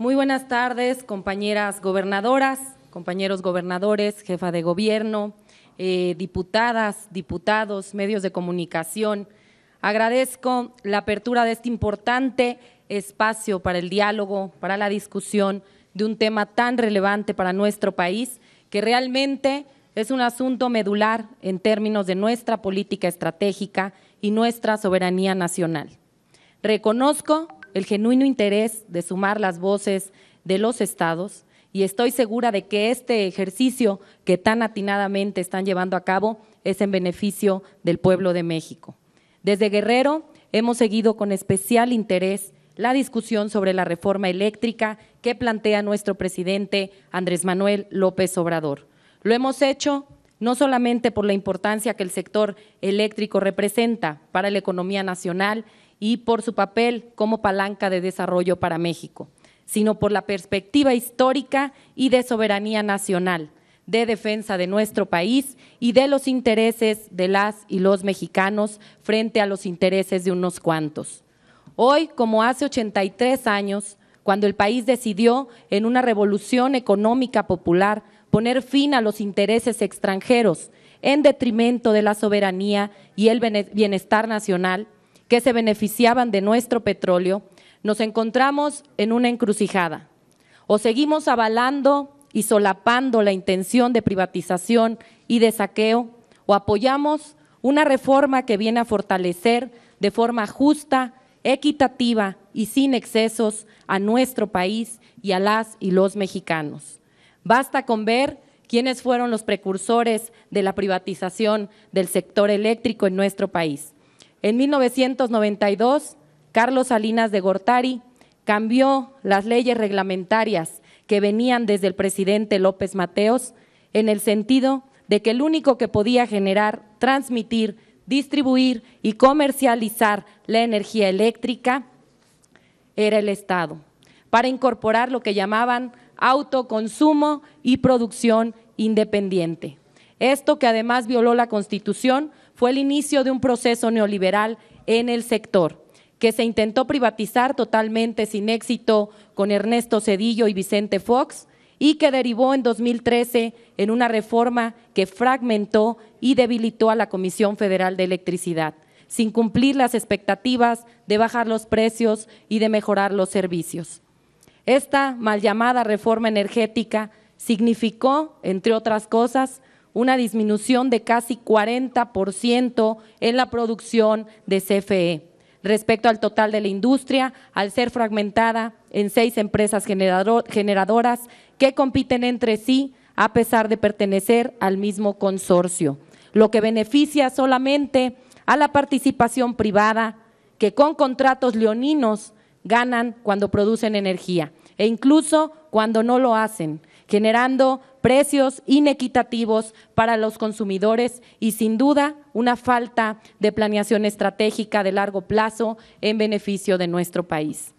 Muy buenas tardes, compañeras gobernadoras, compañeros gobernadores, jefa de gobierno, eh, diputadas, diputados, medios de comunicación. Agradezco la apertura de este importante espacio para el diálogo, para la discusión de un tema tan relevante para nuestro país, que realmente es un asunto medular en términos de nuestra política estratégica y nuestra soberanía nacional. Reconozco el genuino interés de sumar las voces de los estados y estoy segura de que este ejercicio que tan atinadamente están llevando a cabo es en beneficio del pueblo de México. Desde Guerrero hemos seguido con especial interés la discusión sobre la reforma eléctrica que plantea nuestro presidente Andrés Manuel López Obrador. Lo hemos hecho no solamente por la importancia que el sector eléctrico representa para la economía nacional y por su papel como palanca de desarrollo para México, sino por la perspectiva histórica y de soberanía nacional, de defensa de nuestro país y de los intereses de las y los mexicanos frente a los intereses de unos cuantos. Hoy, como hace 83 años, cuando el país decidió, en una revolución económica popular, poner fin a los intereses extranjeros en detrimento de la soberanía y el bienestar nacional, que se beneficiaban de nuestro petróleo, nos encontramos en una encrucijada. O seguimos avalando y solapando la intención de privatización y de saqueo, o apoyamos una reforma que viene a fortalecer de forma justa, equitativa y sin excesos a nuestro país y a las y los mexicanos. Basta con ver quiénes fueron los precursores de la privatización del sector eléctrico en nuestro país. En 1992, Carlos Salinas de Gortari cambió las leyes reglamentarias que venían desde el presidente López Mateos en el sentido de que el único que podía generar, transmitir, distribuir y comercializar la energía eléctrica era el Estado, para incorporar lo que llamaban autoconsumo y producción independiente. Esto que además violó la Constitución fue el inicio de un proceso neoliberal en el sector, que se intentó privatizar totalmente sin éxito con Ernesto Cedillo y Vicente Fox y que derivó en 2013 en una reforma que fragmentó y debilitó a la Comisión Federal de Electricidad, sin cumplir las expectativas de bajar los precios y de mejorar los servicios. Esta mal llamada reforma energética significó, entre otras cosas, una disminución de casi 40% en la producción de CFE respecto al total de la industria, al ser fragmentada en seis empresas generadoras que compiten entre sí a pesar de pertenecer al mismo consorcio, lo que beneficia solamente a la participación privada que con contratos leoninos ganan cuando producen energía e incluso cuando no lo hacen, generando precios inequitativos para los consumidores y sin duda una falta de planeación estratégica de largo plazo en beneficio de nuestro país.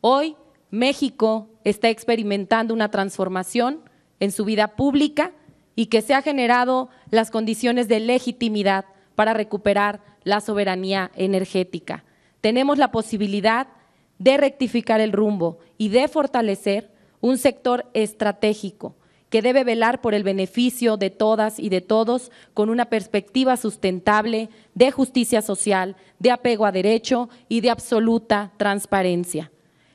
Hoy México está experimentando una transformación en su vida pública y que se ha generado las condiciones de legitimidad para recuperar la soberanía energética. Tenemos la posibilidad de rectificar el rumbo y de fortalecer un sector estratégico que debe velar por el beneficio de todas y de todos con una perspectiva sustentable de justicia social, de apego a derecho y de absoluta transparencia.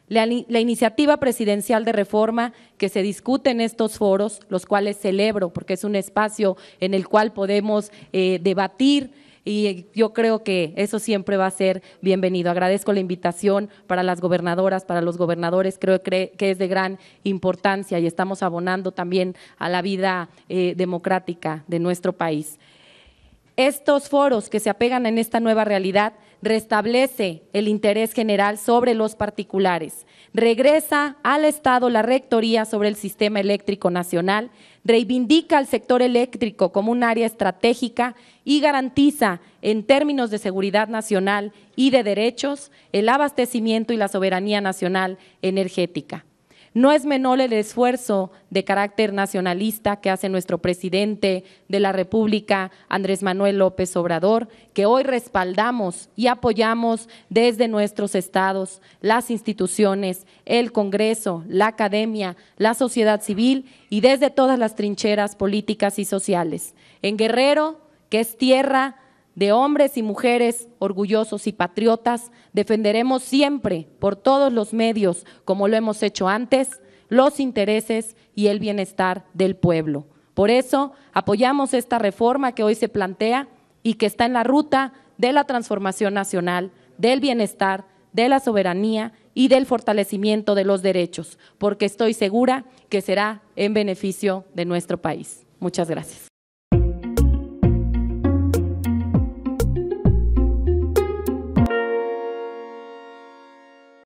La, iniciativa presidencial de reforma que se discute en estos foros, los cuales celebro porque es un espacio en el cual podemos eh, debatir, y yo creo que eso siempre va a ser bienvenido. Agradezco la invitación para las gobernadoras, para los gobernadores, creo que es de gran importancia y estamos abonando también a la vida eh, democrática de nuestro país. Estos foros que se apegan en esta nueva realidad restablece el interés general sobre los particulares, regresa al Estado la rectoría sobre el sistema eléctrico nacional, reivindica al sector eléctrico como un área estratégica y garantiza, en términos de seguridad nacional y de derechos, el abastecimiento y la soberanía nacional energética. No es menor el esfuerzo de carácter nacionalista que hace nuestro presidente de la República, Andrés Manuel López Obrador, que hoy respaldamos y apoyamos desde nuestros estados, las instituciones, el Congreso, la academia, la sociedad civil y desde todas las trincheras políticas y sociales. En Guerrero, que es tierra de hombres y mujeres orgullosos y patriotas, defenderemos siempre, por todos los medios, como lo hemos hecho antes, los intereses y el bienestar del pueblo. Por eso apoyamos esta reforma que hoy se plantea y que está en la ruta de la transformación nacional, del bienestar, de la soberanía y del fortalecimiento de los derechos, porque estoy segura que será en beneficio de nuestro país. Muchas gracias.